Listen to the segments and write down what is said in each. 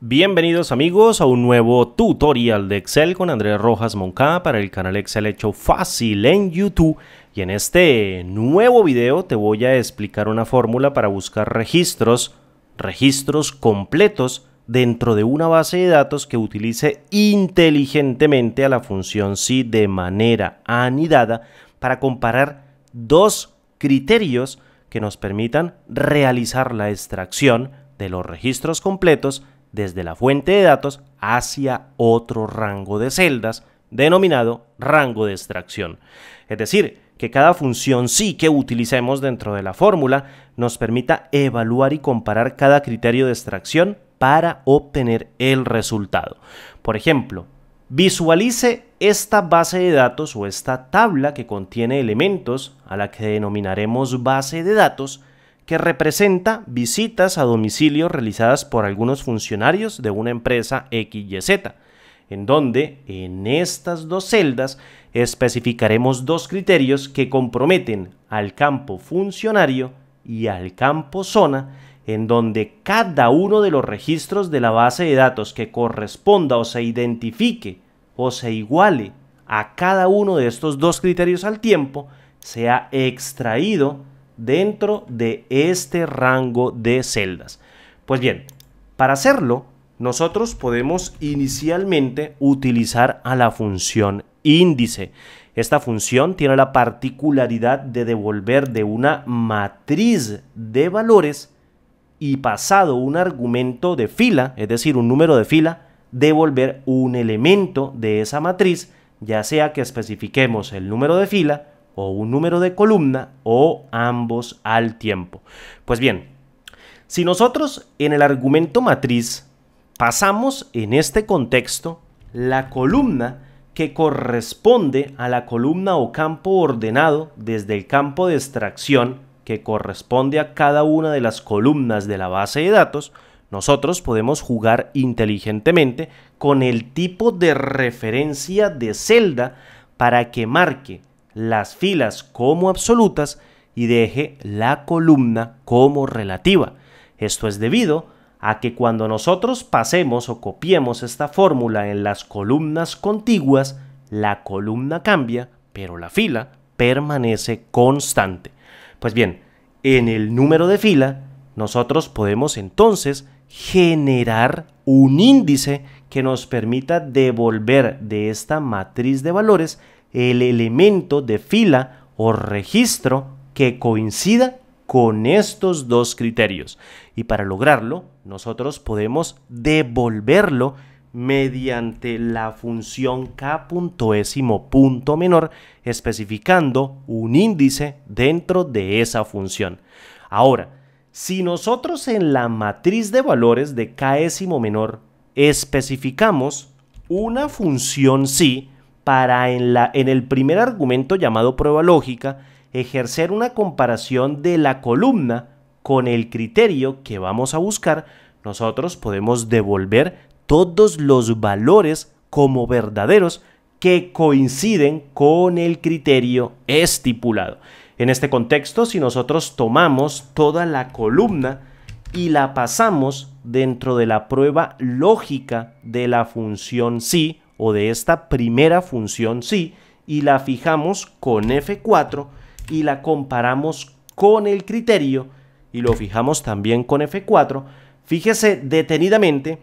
Bienvenidos amigos a un nuevo tutorial de Excel con Andrés Rojas Moncada para el canal Excel hecho fácil en YouTube y en este nuevo video te voy a explicar una fórmula para buscar registros, registros completos dentro de una base de datos que utilice inteligentemente a la función si de manera anidada para comparar dos criterios que nos permitan realizar la extracción de los registros completos desde la fuente de datos hacia otro rango de celdas denominado rango de extracción. Es decir, que cada función sí que utilicemos dentro de la fórmula nos permita evaluar y comparar cada criterio de extracción para obtener el resultado. Por ejemplo, visualice esta base de datos o esta tabla que contiene elementos a la que denominaremos base de datos que representa visitas a domicilio realizadas por algunos funcionarios de una empresa XYZ, en donde en estas dos celdas especificaremos dos criterios que comprometen al campo funcionario y al campo zona, en donde cada uno de los registros de la base de datos que corresponda o se identifique o se iguale a cada uno de estos dos criterios al tiempo sea extraído dentro de este rango de celdas. Pues bien, para hacerlo, nosotros podemos inicialmente utilizar a la función índice. Esta función tiene la particularidad de devolver de una matriz de valores y pasado un argumento de fila, es decir, un número de fila, devolver un elemento de esa matriz, ya sea que especifiquemos el número de fila o un número de columna o ambos al tiempo. Pues bien, si nosotros en el argumento matriz pasamos en este contexto la columna que corresponde a la columna o campo ordenado desde el campo de extracción que corresponde a cada una de las columnas de la base de datos, nosotros podemos jugar inteligentemente con el tipo de referencia de celda para que marque las filas como absolutas y deje la columna como relativa. Esto es debido a que cuando nosotros pasemos o copiemos esta fórmula en las columnas contiguas, la columna cambia, pero la fila permanece constante. Pues bien, en el número de fila, nosotros podemos entonces generar un índice que nos permita devolver de esta matriz de valores el elemento de fila o registro que coincida con estos dos criterios. Y para lograrlo, nosotros podemos devolverlo mediante la función k menor, especificando un índice dentro de esa función. Ahora, si nosotros en la matriz de valores de késimo menor especificamos una función si para en, el primer argumento llamado prueba lógica ejercer una comparación de la columna con el criterio que vamos a buscar, nosotros podemos devolver todos los valores como verdaderos que coinciden con el criterio estipulado. En este contexto, si nosotros tomamos toda la columna y la pasamos dentro de la prueba lógica de la función si, o de esta primera función sí y la fijamos con F4 y la comparamos con el criterio y lo fijamos también con F4, fíjese detenidamente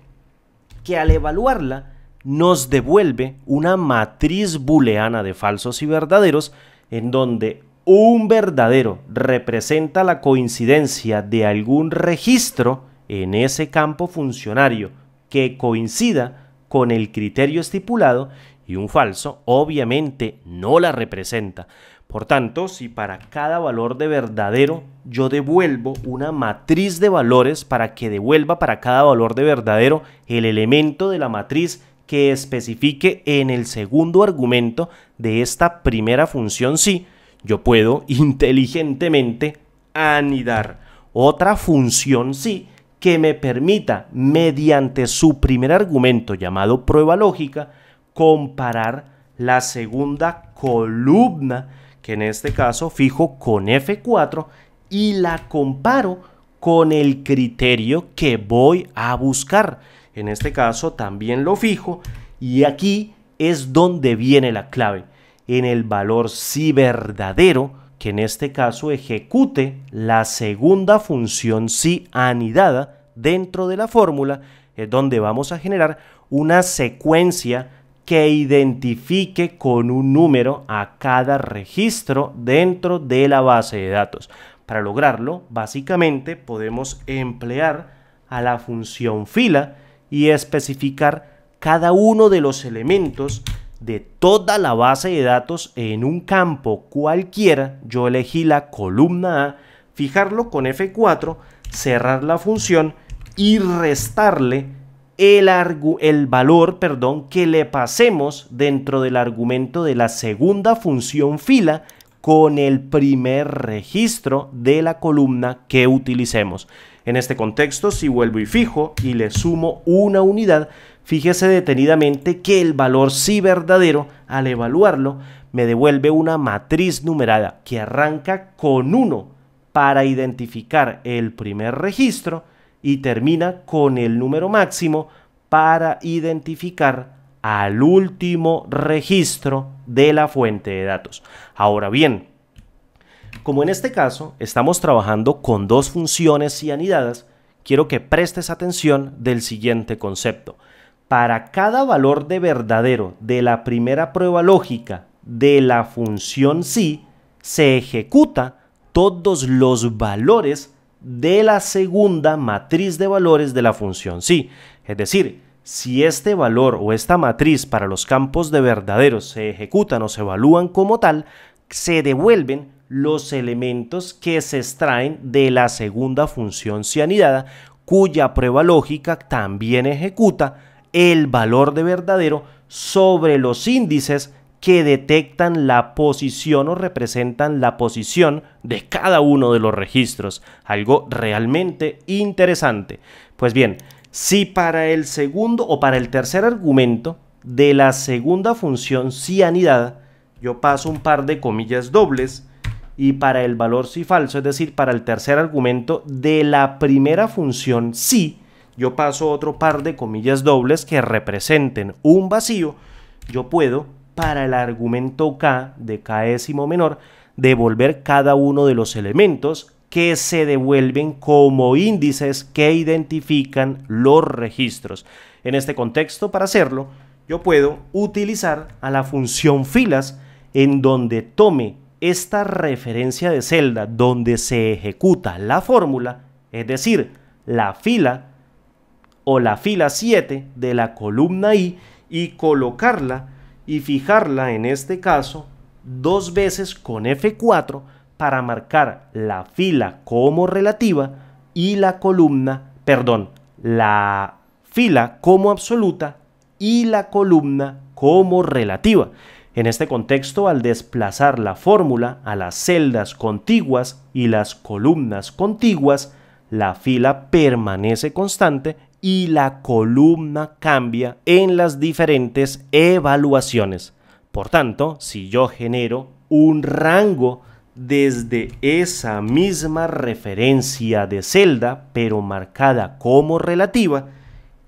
que al evaluarla nos devuelve una matriz booleana de falsos y verdaderos en donde un verdadero representa la coincidencia de algún registro en ese campo funcionario que coincida con el criterio estipulado y un falso obviamente no la representa. Por tanto, si para cada valor de verdadero yo devuelvo una matriz de valores para que devuelva para cada valor de verdadero el elemento de la matriz que especifique en el segundo argumento de esta primera función sí, yo puedo inteligentemente anidar otra función sí que me permita, mediante su primer argumento llamado prueba lógica, comparar la segunda columna, que en este caso fijo con F4, y la comparo con el criterio que voy a buscar. En este caso también lo fijo y aquí es donde viene la clave, en el valor si verdadero que en este caso ejecute la segunda función si anidada dentro de la fórmula, es donde vamos a generar una secuencia que identifique con un número a cada registro dentro de la base de datos. Para lograrlo, básicamente podemos emplear a la función fila y especificar cada uno de los elementos de toda la base de datos en un campo cualquiera, yo elegí la columna A, fijarlo con F4, cerrar la función y restarle el, el valor perdón, que le pasemos dentro del argumento de la segunda función fila con el primer registro de la columna que utilicemos. En este contexto, si vuelvo y fijo y le sumo una unidad, fíjese detenidamente que el valor si verdadero, al evaluarlo, me devuelve una matriz numerada que arranca con 1 para identificar el primer registro y termina con el número máximo para identificar al último registro de la fuente de datos. Ahora bien, como en este caso estamos trabajando con dos funciones cianidadas, quiero que prestes atención del siguiente concepto. Para cada valor de verdadero de la primera prueba lógica de la función si, se ejecuta todos los valores de la segunda matriz de valores de la función sí. Es decir, si este valor o esta matriz para los campos de verdaderos se ejecutan o se evalúan como tal, se devuelven los elementos que se extraen de la segunda función cianidada, cuya prueba lógica también ejecuta el valor de verdadero sobre los índices que detectan la posición o representan la posición de cada uno de los registros. Algo realmente interesante. Pues bien, si para el segundo o para el tercer argumento de la segunda función si anidada yo paso un par de comillas dobles y para el valor si falso, es decir, para el tercer argumento de la primera función si yo paso otro par de comillas dobles que representen un vacío, yo puedo para el argumento k de k menor devolver cada uno de los elementos que se devuelven como índices que identifican los registros. En este contexto, para hacerlo, yo puedo utilizar a la función filas en donde tome esta referencia de celda donde se ejecuta la fórmula, es decir, la fila o la fila 7 de la columna I y colocarla y fijarla en este caso dos veces con F4 para marcar la fila como relativa y la columna, perdón, la fila como absoluta y la columna como relativa. En este contexto, al desplazar la fórmula a las celdas contiguas y las columnas contiguas, la fila permanece constante y la columna cambia en las diferentes evaluaciones. Por tanto, si yo genero un rango desde esa misma referencia de celda, pero marcada como relativa,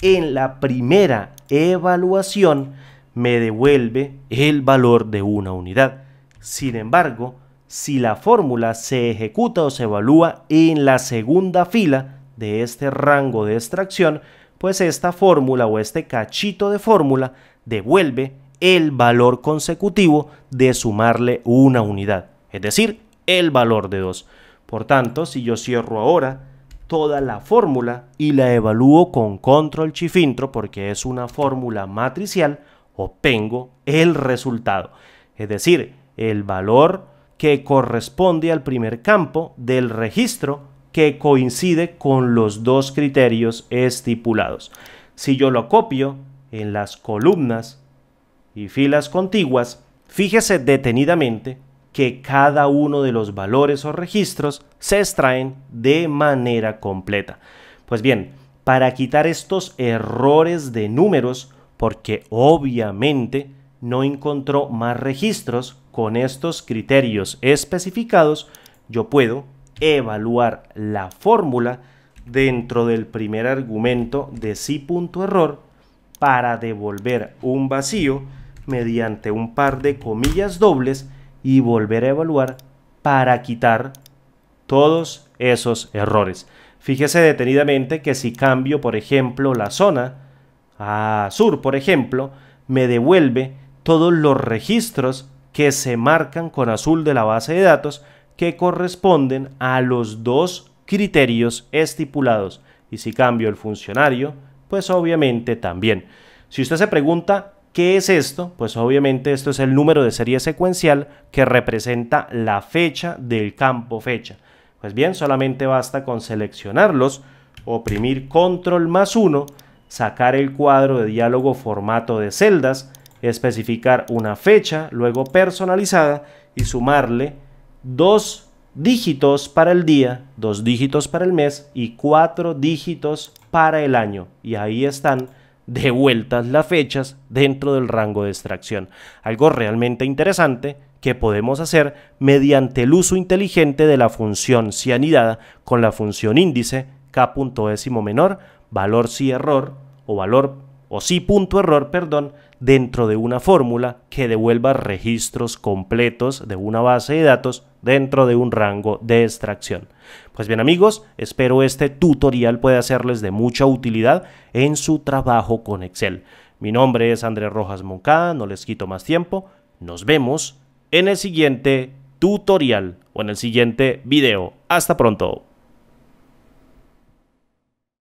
en la primera evaluación me devuelve el valor de una unidad. Sin embargo, si la fórmula se ejecuta o se evalúa en la segunda fila de este rango de extracción, pues esta fórmula o este cachito de fórmula devuelve el valor consecutivo de sumarle una unidad es decir, el valor de 2. Por tanto, si yo cierro ahora toda la fórmula y la evalúo con control chifintro porque es una fórmula matricial, obtengo el resultado, es decir, el valor que corresponde al primer campo del registro que coincide con los dos criterios estipulados. Si yo lo copio en las columnas y filas contiguas, fíjese detenidamente que cada uno de los valores o registros se extraen de manera completa. Pues bien, para quitar estos errores de números, porque obviamente no encontró más registros con estos criterios especificados, yo puedo evaluar la fórmula dentro del primer argumento de error para devolver un vacío mediante un par de comillas dobles y volver a evaluar para quitar todos esos errores. Fíjese detenidamente que si cambio, por ejemplo, la zona a sur, por ejemplo, me devuelve todos los registros que se marcan con azul de la base de datos que corresponden a los dos criterios estipulados. Y si cambio el funcionario, pues obviamente también. Si usted se pregunta ¿Qué es esto? Pues obviamente esto es el número de serie secuencial que representa la fecha del campo fecha. Pues bien, solamente basta con seleccionarlos, oprimir control más uno, sacar el cuadro de diálogo formato de celdas, especificar una fecha, luego personalizada y sumarle dos dígitos para el día, dos dígitos para el mes y cuatro dígitos para el año. Y ahí están de vueltas las fechas dentro del rango de extracción. Algo realmente interesante que podemos hacer mediante el uso inteligente de la función si anidada con la función índice k menor, valor si error o valor o si punto error, perdón, dentro de una fórmula que devuelva registros completos de una base de datos dentro de un rango de extracción. Pues bien amigos, espero este tutorial pueda hacerles de mucha utilidad en su trabajo con Excel. Mi nombre es Andrés Rojas Moncada, no les quito más tiempo, nos vemos en el siguiente tutorial o en el siguiente video. Hasta pronto.